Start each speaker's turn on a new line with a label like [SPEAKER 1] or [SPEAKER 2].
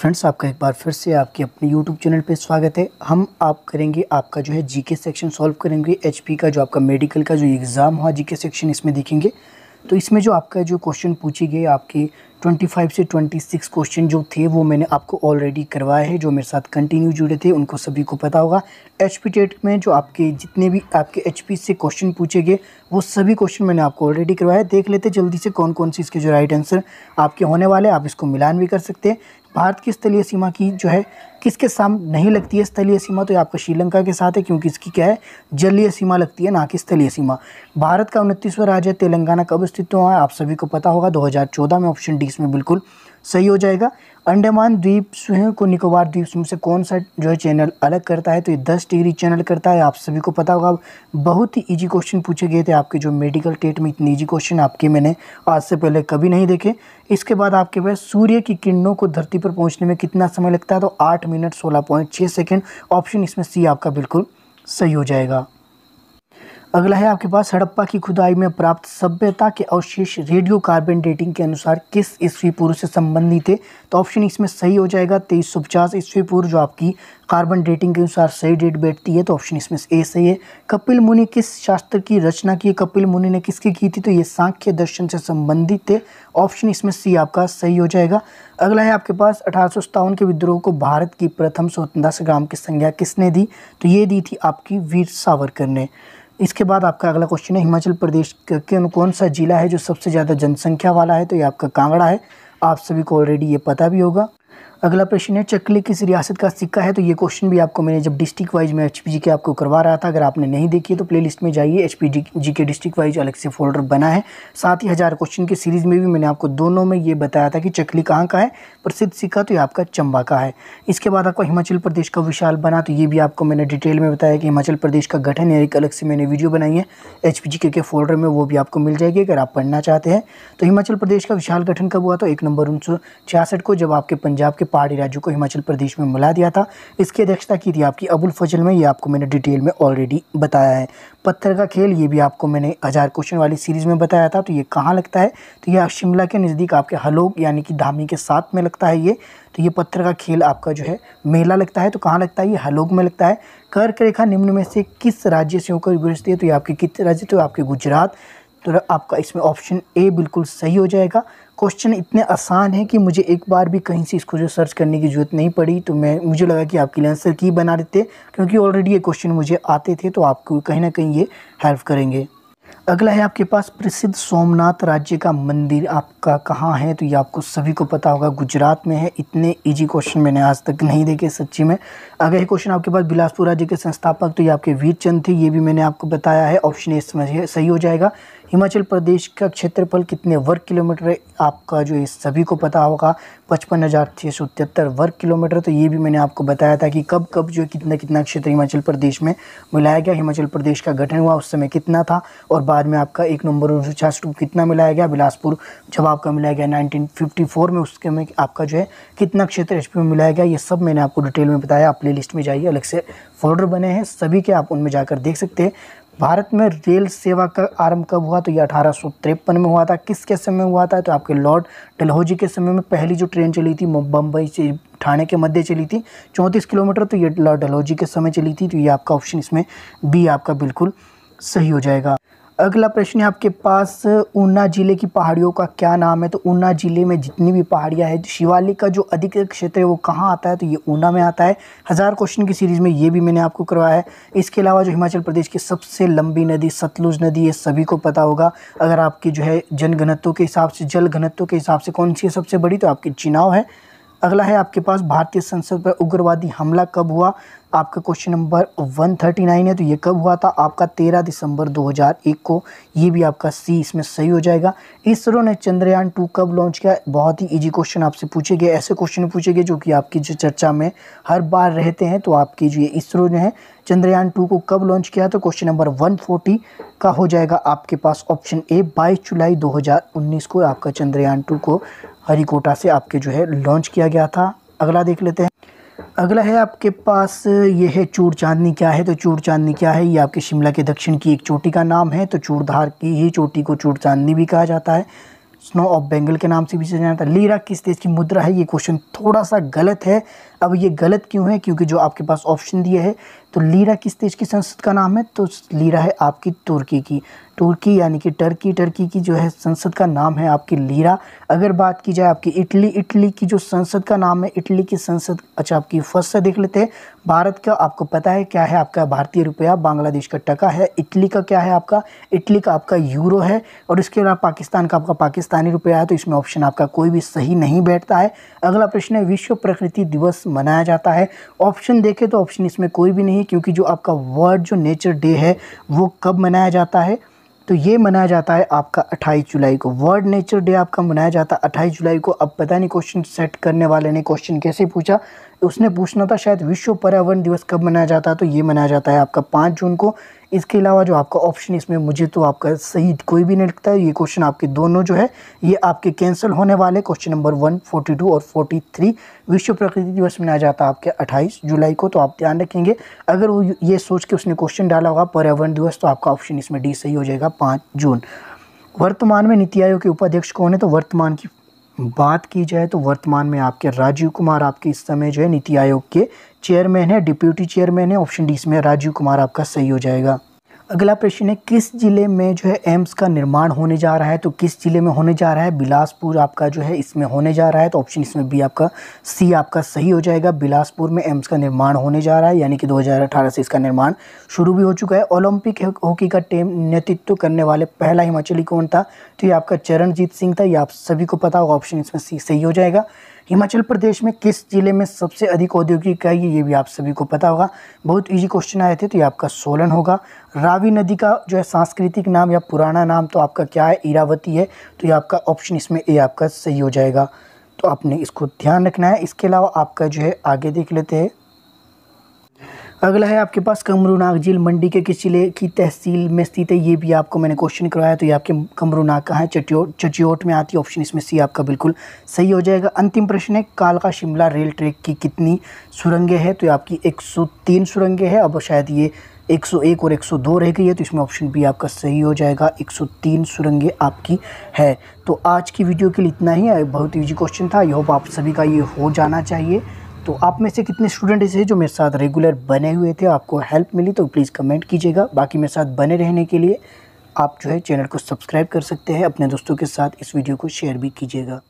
[SPEAKER 1] friends आपका एक बार फिर से आपके अपने यूट्यूब चैनल पे स्वागत है हम आप करेंगे आपका जो है जीके सेक्शन सॉल्व करेंगे एचपी का जो आपका मेडिकल का जो एग्ज़ाम हुआ जीके सेक्शन इसमें देखेंगे तो इसमें जो आपका जो क्वेश्चन पूछी गई आपके 25 से 26 क्वेश्चन जो थे वो मैंने आपको ऑलरेडी करवाए हैं जो मेरे साथ कंटिन्यू जुड़े थे उनको सभी को पता होगा एच पी टेट में जो आपके जितने भी आपके एच पी से क्वेश्चन पूछे गए वो सभी क्वेश्चन मैंने आपको ऑलरेडी करवाया देख लेते जल्दी से कौन कौन सी इसके जो राइट आंसर आपके होने वाले आप इसको मिलान भी कर सकते हैं भारत की स्थलीय सीमा की जो है किसके सामने नहीं लगती है स्थलीय सीमा तो ये आपका श्रीलंका के साथ है क्योंकि इसकी क्या है जलीय सीमा लगती है ना कि स्थलीय सीमा भारत का उनतीसवां राज्य तेलंगाना कब स्थित हुआ है आप सभी को पता होगा 2014 में ऑप्शन डी इसमें बिल्कुल सही हो जाएगा अंडमान द्वीप समूह को निकोबार द्वीप समूह से कौन सा जो है चैनल अलग करता है तो ये दस डिग्री चैनल करता है आप सभी को पता होगा बहुत ही इजी क्वेश्चन पूछे गए थे आपके जो मेडिकल टेट में इतने इजी क्वेश्चन आपके मैंने आज से पहले कभी नहीं देखे इसके बाद आपके पास सूर्य की किरणों को धरती पर पहुँचने में कितना समय लगता है तो आठ मिनट सोलह पॉइंट सेकेंड ऑप्शन इसमें सी आपका बिल्कुल सही हो जाएगा अगला है आपके पास हड़प्पा की खुदाई में प्राप्त सभ्यता के अवशेष रेडियो कार्बन डेटिंग के अनुसार किस ईस्वी पूर्व से संबंधित थे तो ऑप्शन इसमें सही हो जाएगा तेईस सौ पचास ईस्वी पूर्व जो आपकी कार्बन डेटिंग के अनुसार सही डेट बैठती है तो ऑप्शन इसमें ए सही है कपिल मुनि किस शास्त्र की रचना की कपिल मुनि ने किसकी की थी तो ये सांख्य दर्शन से संबंधित थे ऑप्शन इसमें सी आपका सही हो जाएगा अगला है आपके पास अठारह के विद्रोह को भारत की प्रथम स्वतंत्रता संग्राम की संज्ञा किसने दी तो ये दी थी आपकी वीर सावरकर ने इसके बाद आपका अगला क्वेश्चन है हिमाचल प्रदेश के कौन सा ज़िला है जो सबसे ज़्यादा जनसंख्या वाला है तो ये आपका कांगड़ा है आप सभी को ऑलरेडी ये पता भी होगा अगला प्रश्न है चकली किस रियासत का सिक्का है तो ये क्वेश्चन भी आपको मैंने जब डिस्ट्रिक्ट वाइज में एच के आपको करवा रहा था अगर आपने नहीं देखी है तो प्लेलिस्ट में जाइए एच जी के डिस्ट्रिक्ट वाइज अलग से फोल्डर बना है साथ ही हज़ार क्वेश्चन की सीरीज़ में भी मैंने आपको दोनों में ये बताया था कि चकली कहाँ का है प्रसिद्ध सिक्का तो ये आपका चंबा का है इसके बाद आपका हिमाचल प्रदेश का विशाल बना तो ये भी आपको मैंने डिटेल में बताया कि हिमाचल प्रदेश का गठन है एक अलग से मैंने वीडियो बनाई है एच के फोल्डर में वो भी आपको मिल जाएगी अगर आप पढ़ना चाहते हैं तो हिमाचल प्रदेश का विशाल गठन कब हुआ तो एक नंबर उन्नीस को जब आपके पंजाब के पहाड़ी राज्यों को हिमाचल प्रदेश में मिला दिया था इसकी अध्यक्षता की थी आपकी अबुल फजल में ये आपको मैंने डिटेल में ऑलरेडी बताया है पत्थर का खेल ये भी आपको मैंने हज़ार क्वेश्चन वाली सीरीज़ में बताया था तो ये कहाँ लगता है तो ये शिमला के नज़दीक आपके हलोग यानी कि धामी के साथ में लगता है ये तो ये पत्थर का खेल आपका जो है मेला लगता है तो कहाँ लगता है ये हलोग में लगता है कर्क रेखा निम्न में से किस राज्य से होकर गुजरती है तो ये आपके कितने राज्य तो आपके गुजरात तो आपका इसमें ऑप्शन ए बिल्कुल सही हो जाएगा क्वेश्चन इतने आसान हैं कि मुझे एक बार भी कहीं से इसको जो सर्च करने की ज़रूरत नहीं पड़ी तो मैं मुझे लगा कि आपके लिए आंसर की बना देते क्योंकि ऑलरेडी ये क्वेश्चन मुझे आते थे तो आपको कहीं ना कहीं ये हेल्प करेंगे अगला है आपके पास प्रसिद्ध सोमनाथ राज्य का मंदिर आपका कहाँ है तो ये आपको सभी को पता होगा गुजरात में है इतने इजी क्वेश्चन मैंने आज तक नहीं देखे सच्ची में अगला क्वेश्चन आपके पास बिलासपुर राज्य के संस्थापक तो ये आपके वीरचंद थे ये भी मैंने आपको बताया है ऑप्शन ए समझिए सही हो जाएगा हिमाचल प्रदेश का क्षेत्रफल कितने वर्ग किलोमीटर है आपका जो है सभी को पता होगा पचपन हज़ार छः सौ तिहत्तर वर्ग किलोमीटर तो ये भी मैंने आपको बताया था कि कब कब जो कितना कितना क्षेत्र हिमाचल प्रदेश में मिलाया गया हिमाचल प्रदेश का गठन हुआ उस समय कितना था और बाद में आपका एक नंबर उनसठ कितना मिलाया गया बिलासपुर जब आपका मिलाया गया नाइनटीन में उसके में आपका जो है कितना क्षेत्र एच में मिलाया गया ये सब मैंने आपको डिटेल में बताया आप प्ले में जाइए अलग से फोल्डर बने हैं सभी के आप उनमें जाकर देख सकते हैं भारत में रेल सेवा का आरंभ कब हुआ तो ये अठारह में हुआ था किसके समय हुआ था तो आपके लॉर्ड डलहौजी के समय में पहली जो ट्रेन चली थी बम्बई से ठाणे के मध्य चली थी चौंतीस किलोमीटर तो ये लॉर्ड डलहौजी के समय चली थी तो ये आपका ऑप्शन इसमें बी आपका बिल्कुल सही हो जाएगा अगला प्रश्न है आपके पास ऊना ज़िले की पहाड़ियों का क्या नाम है तो ऊना ज़िले में जितनी भी पहाड़ियाँ हैं शिवालिक का जो अधिक क्षेत्र है वो कहाँ आता है तो ये ऊना में आता है हज़ार क्वेश्चन की सीरीज़ में ये भी मैंने आपको करवाया है इसके अलावा जो हिमाचल प्रदेश की सबसे लंबी नदी सतलुज नदी ये सभी को पता होगा अगर आपकी जो है जन घनत्व के हिसाब से जल घनत्व के हिसाब से कौन सी है सबसे बड़ी तो आपकी चिनाव है अगला है आपके पास भारतीय संसद पर उग्रवादी हमला कब हुआ आपका क्वेश्चन नंबर 139 है तो ये कब हुआ था आपका 13 दिसंबर 2001 को ये भी आपका सी इसमें सही हो जाएगा इसरो ने चंद्रयान टू कब लॉन्च किया बहुत ही इजी क्वेश्चन आपसे पूछे गए ऐसे क्वेश्चन पूछे गए जो कि आपकी जो चर्चा में हर बार रहते हैं तो आपके जो ये इसरो ने है चंद्रयान टू को कब लॉन्च किया तो क्वेश्चन नंबर वन का हो जाएगा आपके पास ऑप्शन ए बाईस जुलाई दो को आपका चंद्रयान टू को हरिकोटा से आपके जो है लॉन्च किया गया था अगला देख लेते हैं अगला है आपके पास ये है चूड़ चांदनी क्या है तो चूड़ चांदनी क्या है ये आपके शिमला के दक्षिण की एक चोटी का नाम है तो चूड़धार की ही चोटी को चूर चांदनी भी कहा जाता है स्नो ऑफ बंगल के नाम से भी जाना जाता है लीरा किस देश की मुद्रा है ये क्वेश्चन थोड़ा सा गलत है अब ये गलत क्यों है क्योंकि जो आपके पास ऑप्शन दिए है तो लीरा किस देश की संसद का नाम है तो लीरा है आपकी तुर्की की तुर्की यानी कि टर्की टर्की की जो है संसद का नाम है आपकी लीरा अगर बात की जाए आपकी इटली इटली की जो संसद का नाम है इटली की संसद अच्छा आपकी फर्स्ट से देख लेते हैं भारत का आपको पता है क्या है आपका भारतीय रुपया बांग्लादेश का टका है इटली का क्या है आपका इटली का आपका यूरो है और इसके अलावा पाकिस्तान का आपका पाकिस्तानी रुपया है तो इसमें ऑप्शन आपका कोई भी सही नहीं बैठता है अगला प्रश्न है विश्व प्रकृति दिवस मनाया जाता है ऑप्शन देखें तो ऑप्शन इसमें कोई भी नहीं नहीं क्योंकि जो आपका वर्ल्ड जो नेचर डे है वो कब मनाया जाता है तो ये मनाया जाता है आपका 28 जुलाई को वर्ल्ड नेचर डे आपका मनाया जाता है 28 जुलाई को अब पता नहीं क्वेश्चन सेट करने वाले ने क्वेश्चन कैसे पूछा उसने पूछना था शायद विश्व पर्यावरण दिवस कब मनाया जाता है तो ये मनाया जाता है आपका पाँच जून को इसके अलावा जो आपका ऑप्शन इसमें मुझे तो आपका सही कोई भी नहीं लगता है ये क्वेश्चन आपके दोनों जो है ये आपके कैंसिल होने वाले question number one forty two और फोर्टी थ्री विश्व प्रकृति दिवस मनाया जाता है आपके अट्ठाईस जुलाई को तो आप ध्यान रखेंगे अगर वो ये सोच के उसने क्वेश्चन डाला होगा पर्यावरण दिवस तो आपका ऑप्शन इसमें डी सही हो जाएगा पाँच जून वर्तमान में नीति आयोग के उपाध्यक्ष कौन है तो वर्तमान की बात की जाए तो वर्तमान में आपके राजीव कुमार आपके इस समय जो है नीति आयोग के चेयरमैन है डिप्यूटी चेयरमैन है ऑप्शन डी इसमें राजीव कुमार आपका सही हो जाएगा अगला प्रश्न है किस ज़िले में जो है एम्स का निर्माण होने जा रहा है तो किस ज़िले में होने जा रहा है बिलासपुर आपका जो है इसमें होने जा रहा है तो ऑप्शन इसमें बी आपका सी आपका सही हो जाएगा बिलासपुर में एम्स का निर्माण होने जा रहा है यानी कि 2018 से इसका निर्माण शुरू भी हो चुका है ओलंपिक हॉकी का टीम नेतृत्व करने वाले पहला हिमाचली कौन था तो ये आपका चरणजीत सिंह था ये आप सभी को पता होगा ऑप्शन इसमें सी सही हो जाएगा हिमाचल प्रदेश में किस जिले में सबसे अधिक औद्योगिक इकाई है ये भी आप सभी को पता होगा बहुत इजी क्वेश्चन आए थे तो ये आपका सोलन होगा रावी नदी का जो है सांस्कृतिक नाम या पुराना नाम तो आपका क्या है ईरावती है तो ये आपका ऑप्शन इसमें ए आपका सही हो जाएगा तो आपने इसको ध्यान रखना है इसके अलावा आपका जो है आगे देख लेते हैं अगला है आपके पास कमरूनाग झील मंडी के किस जिले की तहसील में स्थित है ये भी आपको मैंने क्वेश्चन करवाया तो ये आपके कमरूनाग का है चटियोट चटियोट में आती है ऑप्शन इसमें सी आपका बिल्कुल सही हो जाएगा अंतिम प्रश्न है कालका शिमला रेल ट्रैक की कितनी सुरंगें हैं तो ये आपकी तीन सुरंगें हैं अब शायद ये 101 और 102 रह गई है तो इसमें ऑप्शन बी आपका सही हो जाएगा 103 सुरंगें आपकी है तो आज की वीडियो के लिए इतना ही बहुत ईजी क्वेश्चन था आई होप आप सभी का ये हो जाना चाहिए तो आप में से कितने स्टूडेंट ऐसे हैं जो मेरे साथ रेगुलर बने हुए थे आपको हेल्प मिली तो प्लीज़ कमेंट कीजिएगा बाकी मेरे साथ बने रहने के लिए आप जो है चैनल को सब्सक्राइब कर सकते हैं अपने दोस्तों के साथ इस वीडियो को शेयर भी कीजिएगा